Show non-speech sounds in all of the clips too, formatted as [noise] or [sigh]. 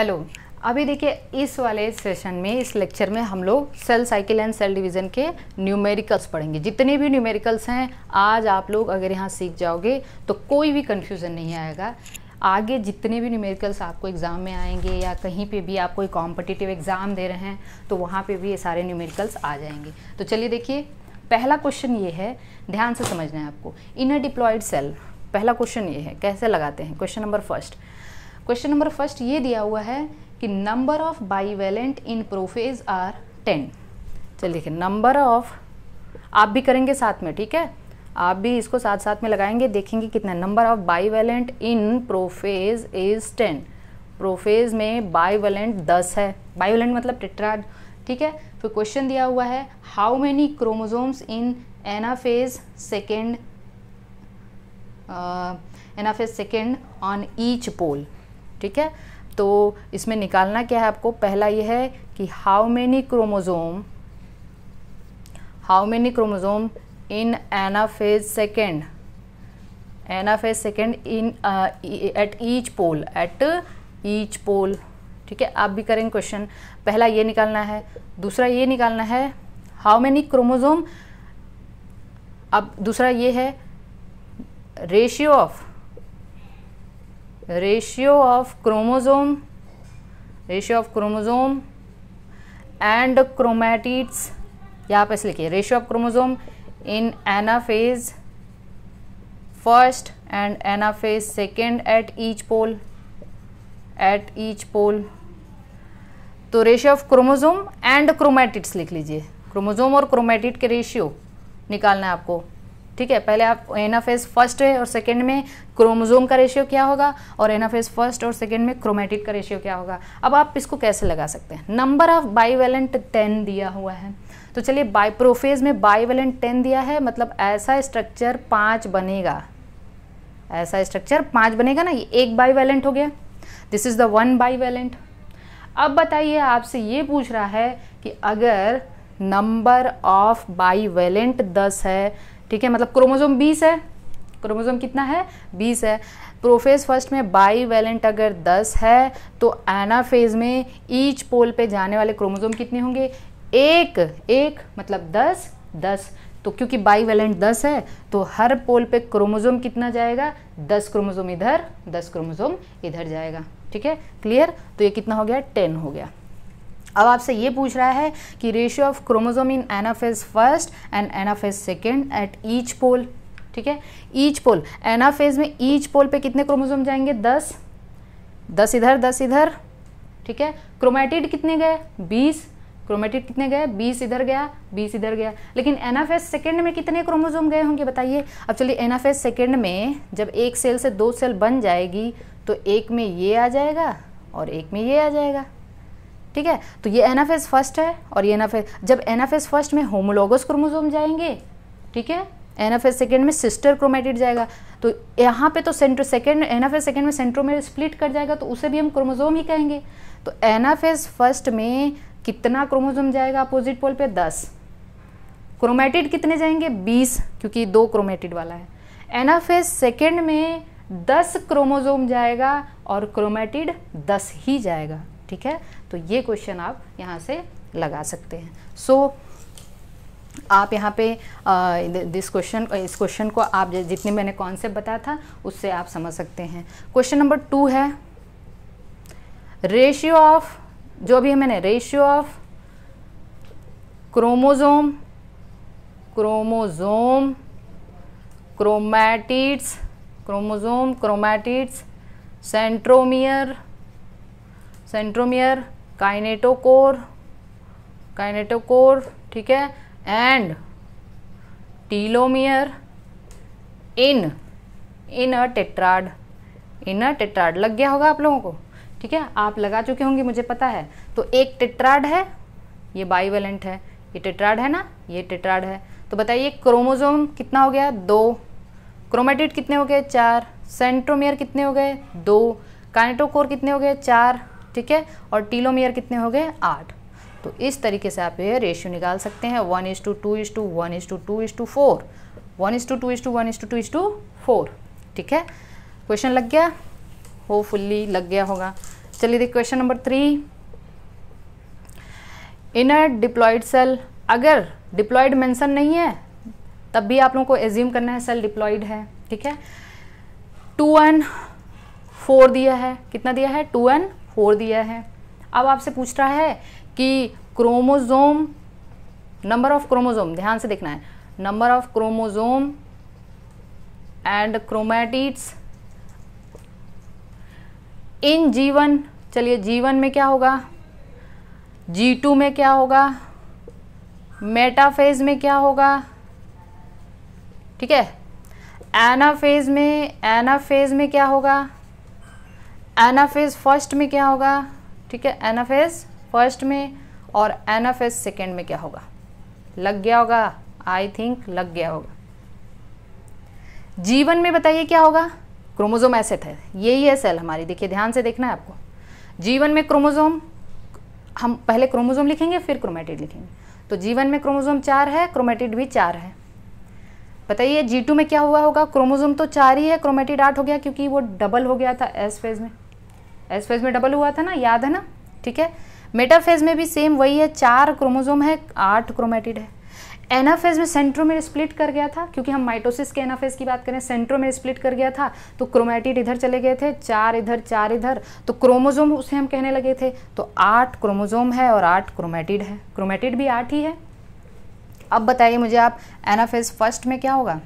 Hello अभी देखिए इस वाले सेशन में इस लेक्चर में हम लोग cell cycle and cell division के न्यूमेरिकल्स पढ़ेंगे जितने भी न्यूमेरिकल्स हैं आज आप लोग अगर यहाँ सीख जाओगे तो कोई भी कन्फ्यूज़न नहीं आएगा आगे जितने भी न्यूमेरिकल्स आपको एग्ज़ाम में आएंगे या कहीं पे भी आप कोई कॉम्पिटिटिव एग्ज़ाम दे रहे हैं तो वहाँ पर भी ये सारे न्यूमेरिकल्स आ जाएंगे तो चलिए देखिए पहला क्वेश्चन ये है ध्यान से समझना है आपको इनर डिप्लॉयड सेल पहला क्वेश्चन ये है कैसे लगाते हैं question number first question number first ये दिया हुआ है कि number of bivalent in prophase are ten चलिए देखिए नंबर ऑफ आप भी करेंगे साथ में ठीक है आप भी इसको साथ साथ में लगाएंगे देखेंगे कितना number of bivalent in prophase is ten prophase में बाईवेलेंट दस है बाईवेलेंट मतलब टेट्राड ठीक है फिर तो क्वेश्चन दिया हुआ है how many chromosomes in anaphase second anaphase second on each pole ठीक है तो इसमें निकालना क्या है आपको पहला ये है कि how many chromosome how many chromosome in anaphase second anaphase second in at each pole at each pole ठीक है आप भी करेंगे क्वेश्चन पहला ये निकालना है दूसरा ये निकालना है हाउ मैनी क्रोमोजोम अब दूसरा ये है ratio of ratio of chromosome ratio of chromosome and chromatids यहाँ पर लिखिए ratio of chromosome in anaphase first and anaphase second at each pole at each pole तो ratio of chromosome and chromatids लिख लीजिए क्रोमोजोम और क्रोमैटिट के ratio निकालना है आपको ठीक है पहले आप एनाफेज फर्स्ट है और सेकेंड में क्रोमोजोम का रेशियो क्या होगा और एनाफेज फर्स्ट और सेकेंड में क्रोमेटिक का रेशियो क्या होगा अब आप इसको कैसे लगा सकते हैं नंबर ऑफ बाईवेलेंट टेन दिया हुआ है तो चलिए बाइप्रोफेज में बाईवेलेंट टेन दिया है मतलब ऐसा स्ट्रक्चर पाँच बनेगा ऐसा स्ट्रक्चर पाँच बनेगा ना ये एक बाईवेलेंट हो गया this is the one bivalent अब बताइए आपसे ये पूछ रहा है कि अगर नंबर ऑफ बाईवेलेंट दस है ठीक है मतलब क्रोमोजोम बीस है क्रोमोजोम कितना है बीस है प्रोफेज फर्स्ट में बाई वैलेंट अगर दस है तो एनाफेज में ईच पोल पे जाने वाले क्रोमोजोम कितने होंगे एक एक मतलब दस दस तो क्योंकि बाई वैलेंट दस है तो हर पोल पे क्रोमोजोम कितना जाएगा दस क्रोमोजोम इधर दस क्रोमोजोम इधर जाएगा ठीक है क्लियर तो ये कितना हो गया टेन हो गया अब आपसे ये पूछ रहा है कि ratio of chromosome in anaphase first and anaphase second at each pole ठीक है ईच पोल एनाफेज में ईच पोल पे कितने क्रोमोजोम जाएंगे दस दस इधर दस इधर ठीक है क्रोमेटिड कितने गए बीस क्रोमेटिड कितने गए बीस इधर गया बीस इधर गया लेकिन एनाफेज सेकेंड में कितने क्रोमोजोम गए होंगे बताइए अब चलिए एनाफेज सेकेंड में जब एक सेल से दो सेल बन जाएगी तो एक में ये आ जाएगा और एक में ये आ जाएगा ठीक है तो ये एन एफ एस फर्स्ट है और ये एन एफ एस जब एन एफ एस फर्स्ट में होमोलोगस क्रोमोजोम जाएंगे ठीक है एन एफ एस सेकेंड में सिस्टर क्रोमेटिड जाएगा तो यहाँ पे तो centro second anaphase second में सेंट्रो में स्प्लिट कर जाएगा तो उसे भी हम क्रोमोजोम ही कहेंगे तो एन एफ एस फर्स्ट में कितना क्रोमोजोम जाएगा अपोजिट पोल पे दस क्रोमेटिड कितने जाएंगे बीस क्योंकि दो क्रोमेटिड वाला है एन एफ एस सेकेंड में दस क्रोमोजोम जाएगा और क्रोमेटिड दस ही जाएगा ठीक है तो ये क्वेश्चन आप यहाँ से लगा सकते हैं सो so, आप यहाँ पे दिस क्वेश्चन इस क्वेश्चन को आप जितने मैंने कॉन्सेप्ट बताया था उससे आप समझ सकते हैं क्वेश्चन नंबर टू है रेशियो ऑफ जो भी है मैंने ratio of chromosome chromosome chromatids chromosome chromatids centromere centromere kinetochore kinetochore ठीक है and telomere in in a tetrad in a tetrad लग गया होगा आप लोगों को ठीक है आप लगा चुके होंगे मुझे पता है तो एक टेट्राड है ये बाइवेलेंट है ये टेट्राड है ना ये टेट्राड है तो बताइए क्रोमोजोम कितना हो गया दो क्रोमेटिड कितने हो गए चार सेंट्रोमियर कितने हो गए दो काइनेटोकोर कितने हो गए चार ठीक है और टीलोमियर कितने हो गए आठ तो इस तरीके से आप ये रेशियो निकाल सकते हैं one is to two is to one is to two is to four one is to two is to one is to two is to four ठीक है क्वेश्चन लग गया हो फुल्ली लग गया होगा चलिए देखिए question number three in a diploid cell अगर डिप्लॉयड मेंशन नहीं है तब भी आप लोगों को एज्यूम करना है सेल डिप्लॉयड है ठीक है टू एन फोर दिया है कितना दिया है टू एन फोर दिया है अब आपसे पूछ रहा है कि क्रोमोजोम नंबर ऑफ क्रोमोजोम ध्यान से देखना है number of chromosome and chromatids in G one चलिए जीवन में क्या होगा जी टू में क्या होगा मेटाफेज में क्या होगा ठीक है एनाफेज में एनाफेज में क्या होगा एनाफेज फर्स्ट में क्या होगा ठीक है एनाफेज फर्स्ट में और एनाफेज सेकेंड में क्या होगा लग गया होगा आई थिंक लग गया होगा जीवन में बताइए क्या होगा क्रोमोजोम ऐसे थे यही है सेल हमारी देखिए ध्यान से देखना है आपको जीवन में क्रोमोजोम हम पहले क्रोमोजोम लिखेंगे फिर क्रोमेटिड लिखेंगे तो जीवन में क्रोमोजोम चार है क्रोमेटिड भी चार है बताइए जी टू में क्या हुआ होगा क्रोमोजोम तो चार ही है क्रोमेटिड आठ हो गया क्योंकि वो डबल हो गया था एस फेज में एस फेज में डबल हुआ था ना याद है ना ठीक है मेटाफेज में भी सेम वही है चार क्रोमोजोम है आठ क्रोमेटिड है एनाफेज में सेंट्रो में स्प्लिट कर गया था क्योंकि हम माइटोसिस के एनाफेज की बात करें सेंट्रो में स्प्लिट कर गया था तो क्रोमेटिड इधर चले गए थे चार इधर चार इधर तो क्रोमोजोम उसे हम कहने लगे थे तो आठ क्रोमोजोम है और आठ क्रोमेटिड है क्रोमेटिड भी आठ ही है अब बताइए मुझे आप एनाफेज फर्स्ट में क्या होगा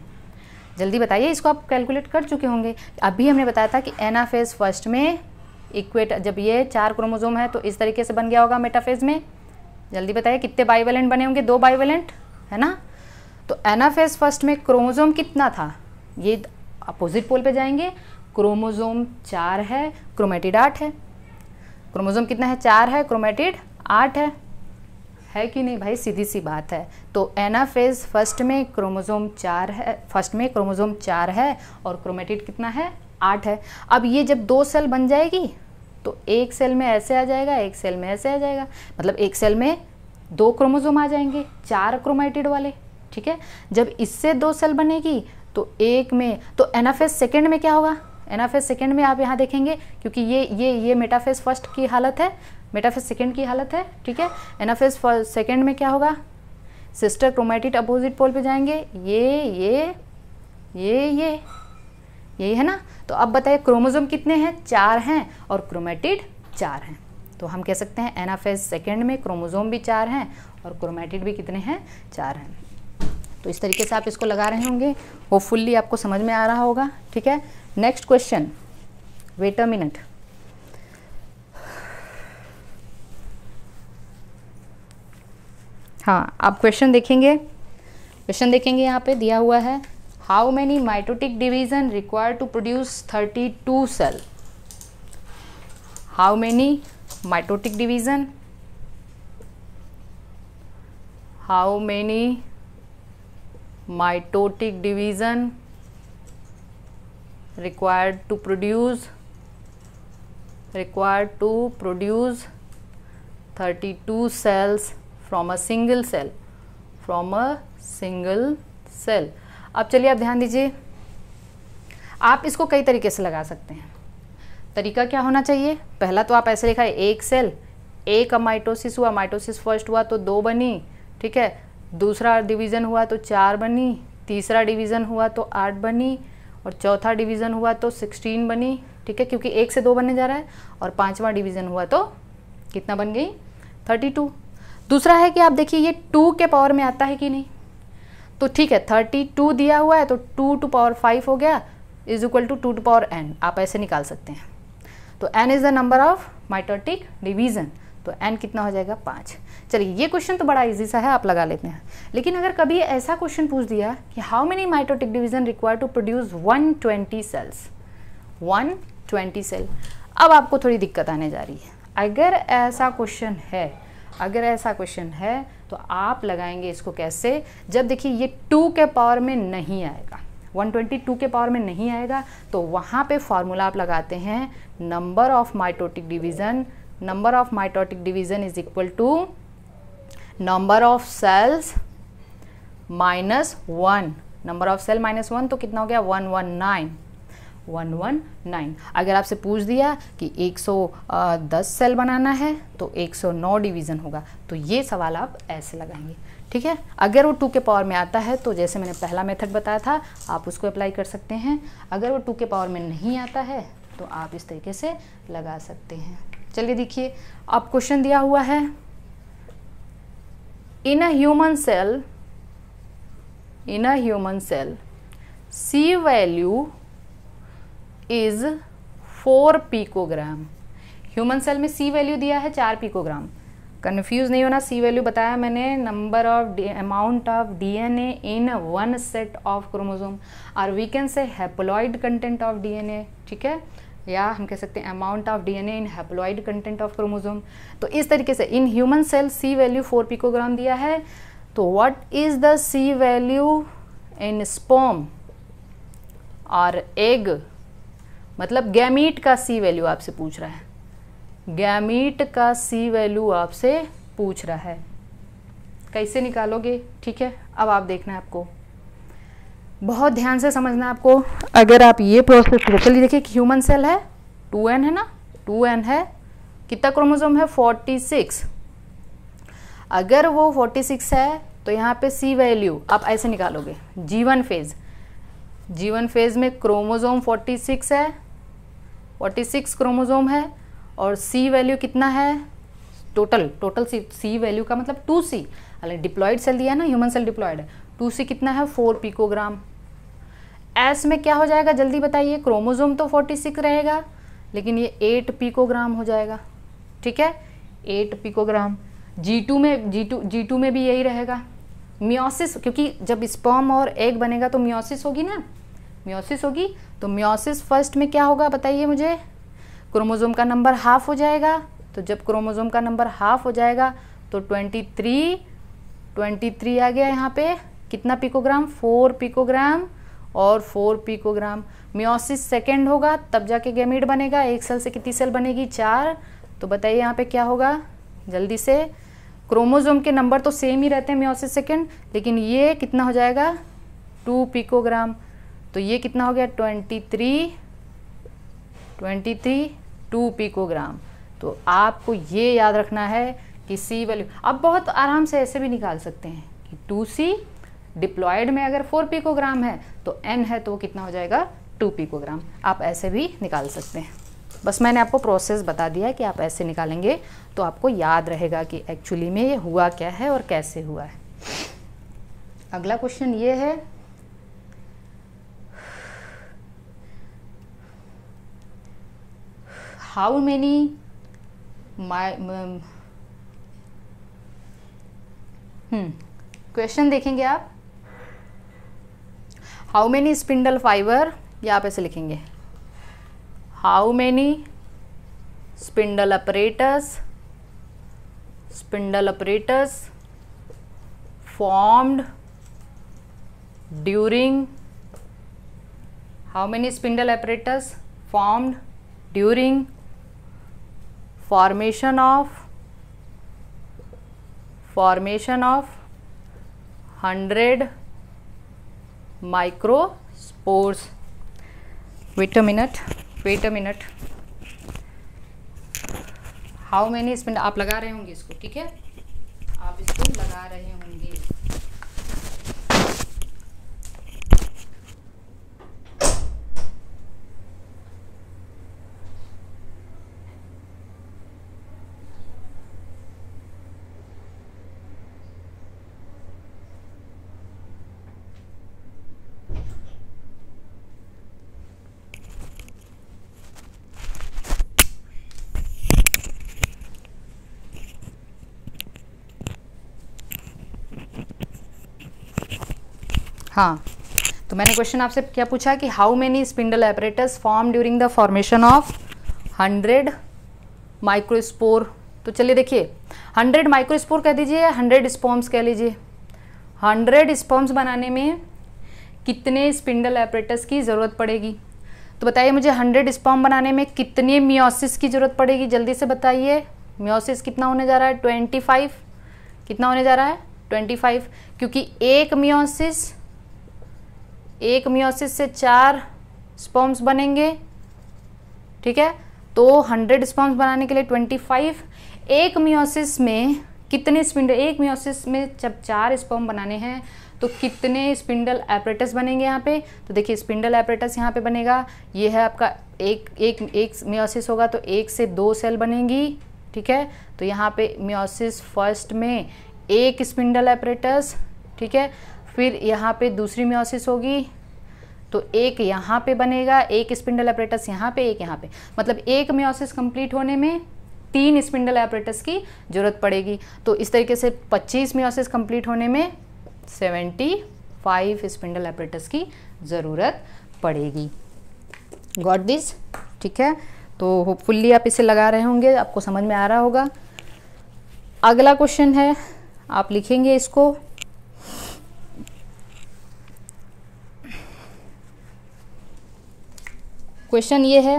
जल्दी बताइए इसको आप कैलकुलेट कर चुके होंगे अभी हमने बताया था कि एनाफेज फर्स्ट में इक्वेट जब ये चार क्रोमोजोम है तो इस तरीके से बन गया होगा मेटाफेज में जल्दी बताइए कितने बाइवेलेंट बने होंगे दो बाइवेलेंट है ना तो एनाफेज फर्स्ट में क्रोमोजोम कितना था ये अपोजिट पोल पे जाएंगे क्रोमोजोम चार है क्रोमेटिड आठ है क्रोमोजोम कितना है चार है क्रोमेटिड आठ है है कि नहीं भाई सीधी सी बात है तो एनाफेज फर्स्ट में क्रोमोजोम चार है फर्स्ट में क्रोमोजोम चार है और क्रोमेटिड कितना है आठ है अब ये जब दो सेल बन जाएगी तो एक सेल में ऐसे आ जाएगा एक सेल में ऐसे आ जाएगा मतलब एक सेल में दो क्रोमोजोम आ जाएंगे चार क्रोमेटिड वाले ठीक है जब इससे दो सेल बनेगी तो एक में तो एनाफेस सेकेंड में क्या होगा एनाफेस सेकेंड में आप यहाँ देखेंगे क्योंकि ये ये ये मेटाफेस फर्स्ट की हालत है मेटाफेस सेकेंड की हालत है ठीक है एनाफेस सेकेंड में क्या होगा सिस्टर क्रोमेटिड अपोजिट पोल पे जाएंगे ये ये ये ये यही है ना तो अब बताइए क्रोमोजोम कितने हैं चार हैं और क्रोमेटिड चार हैं तो हम कह सकते हैं एनाफेज सेकेंड में क्रोमोजोम भी चार हैं और क्रोमेटिड भी कितने हैं चार हैं तो इस तरीके से आप इसको लगा रहे होंगे होपफुल्ली आपको समझ में आ रहा होगा ठीक है next question wait a minute हाँ आप क्वेश्चन देखेंगे क्वेश्चन देखेंगे यहाँ पे दिया हुआ है how many mitotic division required to produce 32 cell how many mitotic division how many mitotic division required to produce required to produce 32 cells from a single cell from a single cell अब चलिए आप ध्यान दीजिए आप इसको कई तरीके से लगा सकते हैं तरीका क्या होना चाहिए पहला तो आप ऐसे लिखा है एक सेल एक अमाइटोसिस हुआ माइटोसिस फर्स्ट हुआ तो दो बनी ठीक है दूसरा डिवीज़न हुआ तो चार बनी तीसरा डिवीज़न हुआ तो आठ बनी और चौथा डिवीज़न हुआ तो सिक्सटीन बनी ठीक है क्योंकि एक से दो बनने जा रहा है और पाँचवा डिवीज़न हुआ तो कितना बन गई थर्टी टू दूसरा है कि आप देखिए ये टू के पावर में आता है कि नहीं तो ठीक है थर्टी टू दिया हुआ है तो टू टू पावर फाइव हो गया is equal to two to power N आप ऐसे निकाल सकते हैं तो N is the number of mitotic division तो एन कितना हो जाएगा पाँच चलिए ये क्वेश्चन तो बड़ा इजी सा है आप लगा लेते हैं लेकिन अगर कभी ऐसा क्वेश्चन पूछ दिया कि how many mitotic division require to produce 120 cells 120 cell अब आपको थोड़ी दिक्कत आने जा रही है अगर ऐसा क्वेश्चन है अगर ऐसा क्वेश्चन है तो आप लगाएंगे इसको कैसे जब देखिए ये टू के पावर में नहीं आएगा 122 के पावर में नहीं आएगा तो वहाँ पे फार्मूला आप लगाते हैं number of mitotic division number of mitotic division is equal to number of cells minus one number of cell minus one तो कितना हो गया one one nine one one nine अगर आपसे पूछ दिया कि 110 सेल बनाना है तो 109 डिवीज़न होगा तो ये सवाल आप ऐसे लगाएंगे ठीक है अगर वो टू के पावर में आता है तो जैसे मैंने पहला मेथड बताया था आप उसको अप्लाई कर सकते हैं अगर वो टू के पावर में नहीं आता है तो आप इस तरीके से लगा सकते हैं चलिए देखिए अब क्वेश्चन दिया हुआ है in a human cell in a human cell C value is four picogram human cell में सी वैल्यू दिया है चार पीकोग्राम कन्फ्यूज नहीं होना सी वैल्यू बताया मैंने number of amount of DNA in one set of chromosome और we can say haploid content of DNA ठीक है या हम कह सकते हैं amount of DNA in haploid content of chromosome तो इस तरीके से in human cell C value four picogram दिया है तो what is the C value in sperm और एग मतलब गैमीट का सी वैल्यू आपसे पूछ रहा है गैमीट का सी वैल्यू आपसे पूछ रहा है कैसे निकालोगे ठीक है अब आप देखना है आपको बहुत ध्यान से समझना आपको अगर आप ये प्रोसेस चलिए देखिए ह्यूमन सेल है टू एन है ना टू एन है कितना क्रोमोजोम है फोर्टी सिक्स अगर वो फोर्टी सिक्स है तो यहाँ पे सी वैल्यू आप ऐसे निकालोगे जीवन फेज जीवन फेज में क्रोमोजोम फोर्टी सिक्स है फोर्टी सिक्स क्रोमोजोम है और सी वैल्यू कितना है total total C C value का मतलब टू सी हालांकि डिप्लॉयड सेल दिया है ना ह्यूमन सेल डिप्लॉयड है टू सी कितना है फोर पिकोग्राम एस में क्या हो जाएगा जल्दी बताइए क्रोमोजोम तो फोर्टी सिक्स रहेगा लेकिन ये एट पिकोग्राम हो जाएगा ठीक है एट पिकोग्राम जी टू में जी टू जी टू में भी यही रहेगा मियोसिस क्योंकि जब स्पर्म और एग बनेगा तो मियोसिस होगी ना म्योसिस होगी तो म्योसिस फर्स्ट में क्या होगा बताइए मुझे क्रोमोजोम का नंबर हाफ हो जाएगा तो जब क्रोमोजोम का नंबर हाफ हो जाएगा तो 23 23 आ गया यहाँ पे कितना पिकोग्राम फोर पिकोग्राम और फोर पिकोग्राम म्योसिस सेकेंड होगा तब जाके गेमिड बनेगा एक सेल से कितनी सेल बनेगी चार तो बताइए यहाँ पे क्या होगा जल्दी से क्रोमोजोम के नंबर तो सेम ही रहते हैं म्योसिस सेकेंड लेकिन ये कितना हो जाएगा टू पिकोग्राम तो ये कितना हो गया twenty three twenty three two picogram तो आपको ये याद रखना है कि सी वैल्यू आप बहुत आराम से ऐसे भी निकाल सकते हैं कि टू सी डिप्लॉयड में अगर फोर पिकोग्राम है तो एन है तो वो कितना हो जाएगा टू पिकोग्राम आप ऐसे भी निकाल सकते हैं बस मैंने आपको प्रोसेस बता दिया है कि आप ऐसे निकालेंगे तो आपको याद रहेगा कि एक्चुअली में ये हुआ क्या है और कैसे हुआ है अगला क्वेश्चन ये है how many my um, hmm question देखेंगे आप हाउ मैनी स्पिंडल फाइबर या आप ऐसे लिखेंगे how many spindle operators spindle operators formed during how many spindle operators formed during formation of formation of hundred microspores wait a minute wait a minute how many इसमें आप लगा रहे होंगे इसको ठीक है आप इसको लगा रहे होंगे हाँ तो मैंने क्वेश्चन आपसे क्या पूछा कि how many spindle apparatus form during the formation of hundred microspore तो चलिए देखिए हंड्रेड माइक्रोस्पोर कह दीजिए हंड्रेड स्पॉम्स कह लीजिए हंड्रेड स्पॉम्स बनाने में कितने स्पिंडल एपरेटस की ज़रूरत पड़ेगी तो बताइए मुझे हंड्रेड स्पॉम बनाने में कितने मियोसिस की ज़रूरत पड़ेगी जल्दी से बताइए मियोसिस कितना होने जा रहा है ट्वेंटी फाइव कितना होने जा रहा है ट्वेंटी फाइव क्योंकि एक मियोसिस एक मियोसिस से चार स्पॉम्स बनेंगे ठीक है तो हंड्रेड स्पॉम्स बनाने के लिए ट्वेंटी फाइव एक मियोसिस में कितने स्पिंडल एक मियोसिस में जब चार स्पॉम बनाने हैं तो कितने स्पिंडल एपरेटस बनेंगे यहाँ पे तो देखिए स्पिंडल एपरेटस यहाँ पे बनेगा ये है आपका एक एक एक मियोसिस होगा तो एक से दो सेल बनेंगी ठीक है तो यहाँ पे मियोसिस फर्स्ट में एक स्पिंडल एपरेटस ठीक है फिर यहाँ पे दूसरी म्योसिस होगी तो एक यहाँ पे बनेगा एक स्पिंडल एपरेटस यहाँ पे एक यहाँ पे मतलब एक म्योसिस कंप्लीट होने में तीन स्पिंडल एपरेटस की ज़रूरत पड़ेगी तो इस तरीके से 25 म्योसिस कंप्लीट होने में 75 स्पिंडल एपरेटस की ज़रूरत पड़ेगी गॉड दिस ठीक है तो होपफुल्ली आप इसे लगा रहे होंगे आपको समझ में आ रहा होगा अगला क्वेश्चन है आप लिखेंगे इसको क्वेश्चन ये है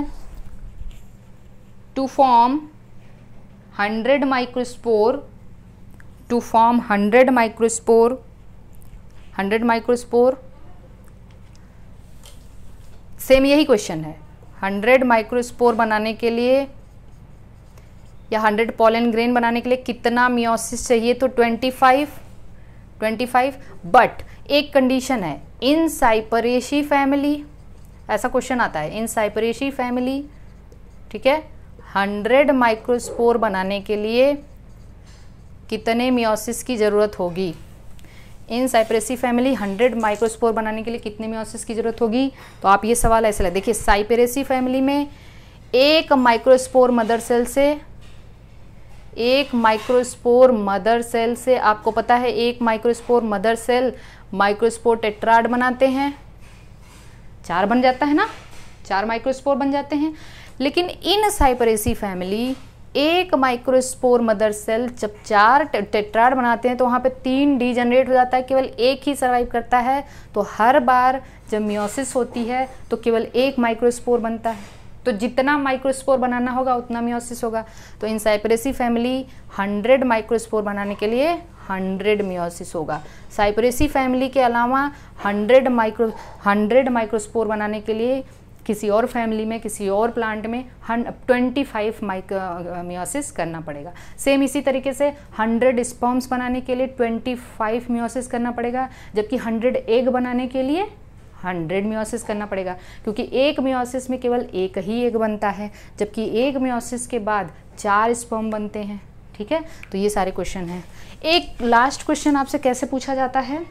to form hundred microspore to form hundred microspore hundred microspore same यही क्वेश्चन है हंड्रेड माइक्रोस्पोर बनाने के लिए या हंड्रेड पॉलन ग्रेन बनाने के लिए कितना मियोसिस चाहिए तो twenty five twenty five but एक कंडीशन है इन साइपरेशी फैमिली ऐसा क्वेश्चन आता है इन साइपरेशी फैमिली ठीक है हंड्रेड माइक्रोस्पोर बनाने के लिए कितने मियोसिस की ज़रूरत होगी in Cyperaceae family hundred microspore बनाने के लिए कितने मियोसिस की ज़रूरत होगी तो आप ये सवाल ऐसे लगे देखिए साइपरेसी फैमिली में एक माइक्रोस्पोर मदर सेल से एक माइक्रोस्पोर मदर सेल से आपको पता है एक microspore mother cell microspore tetrad बनाते हैं चार बन जाता है ना चार माइक्रोस्पोर बन जाते हैं लेकिन इन साइपरेसी फैमिली एक माइक्रोस्पोर मदर सेल जब चार टेट्राड बनाते हैं तो वहाँ पे तीन डी जनरेट हो जाता है केवल एक ही सर्वाइव करता है तो हर बार जब म्योसिस होती है तो केवल एक माइक्रोस्पोर बनता है तो जितना माइक्रोस्पोर बनाना होगा उतना म्योसिस होगा तो इन साइपरेसी फैमिली 100 माइक्रोस्पोर बनाने के लिए हंड्रेड मियोसिस होगा साइप्रेसी फैमिली के अलावा हंड्रेड माइक्रो हंड्रेड माइक्रोस्पोर बनाने के लिए किसी और फैमिली में किसी और प्लांट में ट्वेंटी फाइव मियोसिस करना पड़ेगा सेम इसी तरीके से हंड्रेड स्पॉम्स बनाने के लिए ट्वेंटी फाइव मियोसिस करना पड़ेगा जबकि हंड्रेड एग बनाने के लिए हंड्रेड मियोसिस करना पड़ेगा क्योंकि एक मियोसिस में केवल एक ही एग बनता है जबकि एक मियोसिस के बाद चार स्पॉम बनते हैं ठीक है तो ये सारे क्वेश्चन हैं एक लास्ट क्वेश्चन आपसे कैसे पूछा जाता है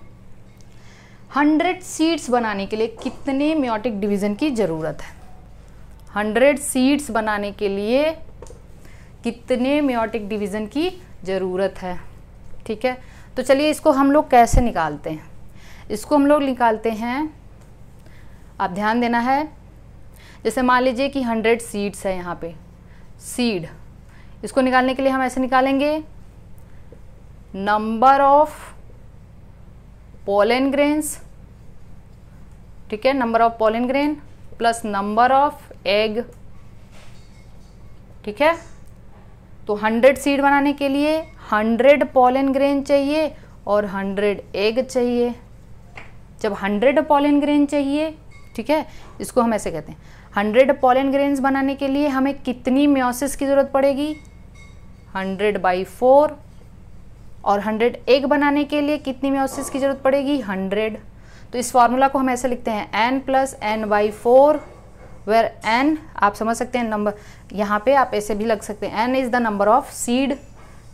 हंड्रेड सीड्स बनाने के लिए कितने म्योटिक डिवीज़न की ज़रूरत है हंड्रेड सीड्स बनाने के लिए कितने म्योटिक डिवीज़न की ज़रूरत है ठीक है तो चलिए इसको हम लोग कैसे निकालते हैं इसको हम लोग निकालते हैं आप ध्यान देना है जैसे मान लीजिए कि हंड्रेड सीड्स है यहाँ पे सीड इसको निकालने के लिए हम ऐसे निकालेंगे नंबर ऑफ पोलन ग्रेन्स ठीक है number of pollen grain plus number of egg ठीक है तो 100 सीड बनाने के लिए 100 पोलन ग्रेन चाहिए और 100 एग चाहिए जब 100 पोलन ग्रेन चाहिए ठीक है इसको हम ऐसे कहते हैं 100 पोलन ग्रेन्स बनाने के लिए हमें कितनी म्योसिस की ज़रूरत पड़ेगी हंड्रेड बाई फोर और हंड्रेड एग बनाने के लिए कितनी म्योसिस की ज़रूरत पड़ेगी हंड्रेड तो इस फॉर्मूला को हम ऐसे लिखते हैं N plus N by four where N आप समझ सकते हैं नंबर यहाँ पे आप ऐसे भी लग सकते हैं n is the number of seed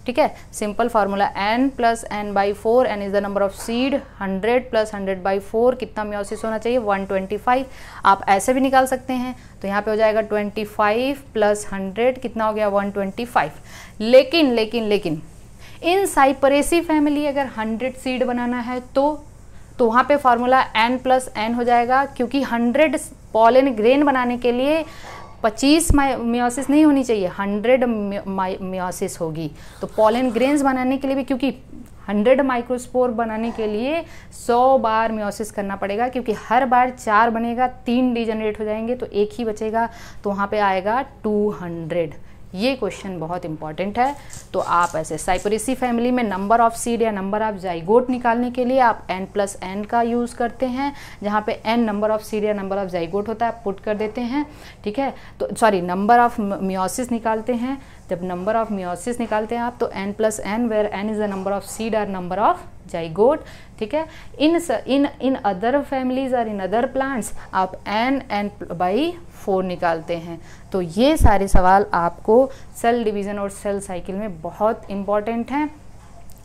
ठीक है simple formula n plus N by four n is the number of seed hundred plus hundred by four कितना म्योसिस होना चाहिए वन ट्वेंटी फाइव आप ऐसे भी निकाल सकते हैं तो यहाँ पे हो जाएगा ट्वेंटी फाइव प्लस हंड्रेड कितना हो गया वन ट्वेंटी फाइव लेकिन लेकिन लेकिन इन साइपरेसी फैमिली अगर हंड्रेड सीड बनाना है तो तो वहाँ पे फार्मूला एन प्लस एन हो जाएगा क्योंकि हंड्रेड पॉलिन ग्रेन बनाने के लिए पच्चीस मियोसिस नहीं होनी चाहिए हंड्रेड मियोसिस होगी तो पॉलन ग्रेन्स बनाने के लिए भी क्योंकि हंड्रेड माइक्रोस्पोर बनाने के लिए सौ बार म्योसिस करना पड़ेगा क्योंकि हर बार चार बनेगा तीन डिजनरेट हो जाएंगे तो एक ही बचेगा तो वहाँ पे आएगा टू हंड्रेड ये क्वेश्चन बहुत इंपॉर्टेंट है तो आप ऐसे साइपरेसी फैमिली में नंबर ऑफ सीड या नंबर ऑफ जाइगोट निकालने के लिए आप एन प्लस एन का यूज़ करते हैं जहाँ पे एन नंबर ऑफ सीड या नंबर ऑफ जाइगोट होता है आप पुट कर देते हैं ठीक है तो सॉरी नंबर ऑफ मियोसिस निकालते हैं जब नंबर ऑफ मियोसिस निकालते हैं आप तो n plus n where n is the number of seed और नंबर ऑफ जाइगोट ठीक है in in in other families और इन अदर प्लांट्स आप एन एन बाई फोर निकालते हैं तो ये सारे सवाल आपको सेल डिवीज़न और सेल साइकिल में बहुत इंपॉर्टेंट हैं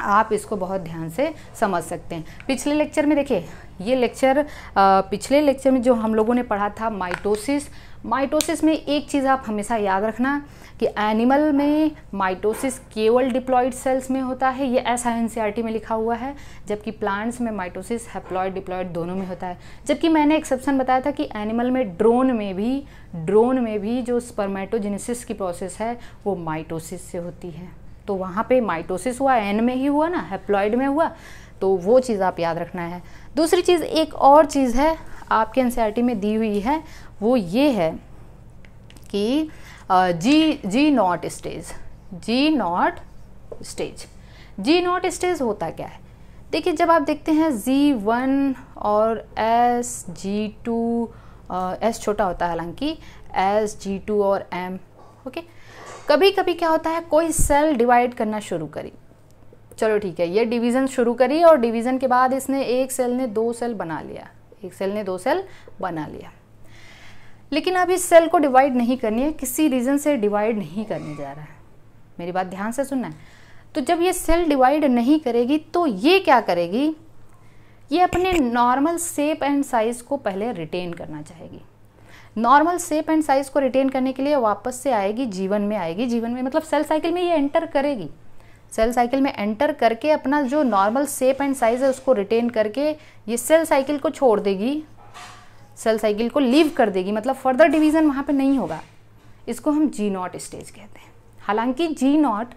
आप इसको बहुत ध्यान से समझ सकते हैं पिछले लेक्चर में देखिए ये लेक्चर पिछले लेक्चर में जो हम लोगों ने पढ़ा था माइटोसिस माइटोसिस में एक चीज़ आप हमेशा याद रखना कि एनिमल में माइटोसिस केवल डिप्लॉयड सेल्स में होता है ये ऐसा एन सी आर टी में लिखा हुआ है जबकि प्लांट्स में माइटोसिस हैप्लॉयड डिप्लॉयड दोनों में होता है जबकि मैंने एक्सेप्शन बताया था कि एनिमल में ड्रोन में भी ड्रोन में भी जो स्पर्मेटोजेनेसिस की प्रोसेस है वो माइटोसिस से होती है तो वहाँ पे माइटोसिस हुआ एन में ही हुआ ना हेप्लॉयड में हुआ तो वो चीज़ आप याद रखना है दूसरी चीज़ एक और चीज़ है आपके एन में दी हुई है वो ये है कि G G naught stage G naught stage G naught stage होता क्या है देखिए जब आप देखते हैं जी वन और एस जी टू एस छोटा होता है हालांकि एस जी टू और एम ओके okay? कभी कभी क्या होता है कोई सेल डिवाइड करना शुरू करी चलो ठीक है ये डिवीज़न शुरू करी और डिवीज़न के बाद इसने एक सेल ने दो सेल बना लिया एक सेल ने दो सेल बना लिया लेकिन अब इस सेल को डिवाइड नहीं करनी है किसी रीज़न से डिवाइड नहीं करने जा रहा है मेरी बात ध्यान से सुनना है तो जब ये सेल डिवाइड नहीं करेगी तो ये क्या करेगी ये अपने नॉर्मल सेप एंड साइज़ को पहले रिटेन करना चाहेगी नॉर्मल सेप एंड साइज को रिटेन करने के लिए वापस से आएगी जीवन में आएगी जीवन में मतलब सेल साइकिल में ये एंटर करेगी सेल साइकिल में एंटर करके अपना जो नॉर्मल सेप एंड साइज है उसको रिटेन करके ये सेल साइकिल को छोड़ देगी सेल साइकिल को लीव कर देगी मतलब फर्दर डिवीज़न वहाँ पे नहीं होगा इसको हम जी नॉट स्टेज कहते हैं हालांकि जी नॉट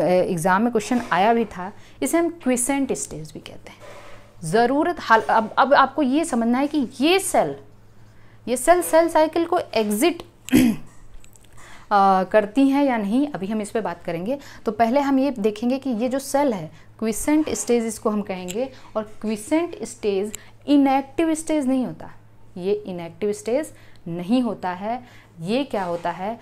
एग्ज़ाम में क्वेश्चन आया भी था इसे हम क्विसेंट स्टेज भी कहते हैं ज़रूरत हाल अब अब आपको ये समझना है कि ये सेल ये सेल सेल साइकिल को एग्जिट [clears throat] करती हैं या नहीं अभी हम इस पर बात करेंगे तो पहले हम ये देखेंगे कि ये जो सेल है क्विसेंट स्टेज इसको हम कहेंगे और क्विसेंट स्टेज इनएक्टिव स्टेज नहीं होता ये इनएक्टिव स्टेज नहीं होता है ये क्या होता है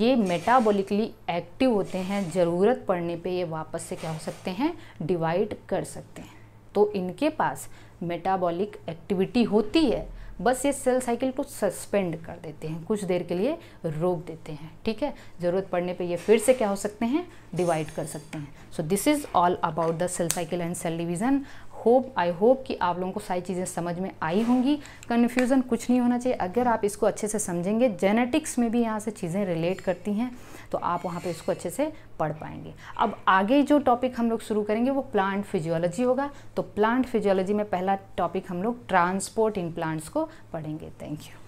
ये मेटाबॉलिकली एक्टिव होते हैं ज़रूरत पड़ने पे ये वापस से क्या हो सकते हैं डिवाइड कर सकते हैं तो इनके पास मेटाबॉलिक एक्टिविटी होती है बस ये सेल साइकिल को सस्पेंड कर देते हैं कुछ देर के लिए रोक देते हैं ठीक है ज़रूरत पड़ने पे ये फिर से क्या हो सकते हैं डिवाइड कर सकते हैं so this is all about the cell cycle and cell division hope I hope कि आप लोगों को सारी चीज़ें समझ में आई होंगी कन्फ्यूज़न कुछ नहीं होना चाहिए अगर आप इसको अच्छे से समझेंगे जेनेटिक्स में भी यहाँ से चीज़ें रिलेट करती हैं तो आप वहाँ पे इसको अच्छे से पढ़ पाएंगे अब आगे जो टॉपिक हम लोग शुरू करेंगे वो प्लांट फिजियोलॉजी होगा तो प्लांट फिजियोलॉजी में पहला टॉपिक हम लोग ट्रांसपोर्ट इन प्लांट्स को पढ़ेंगे थैंक यू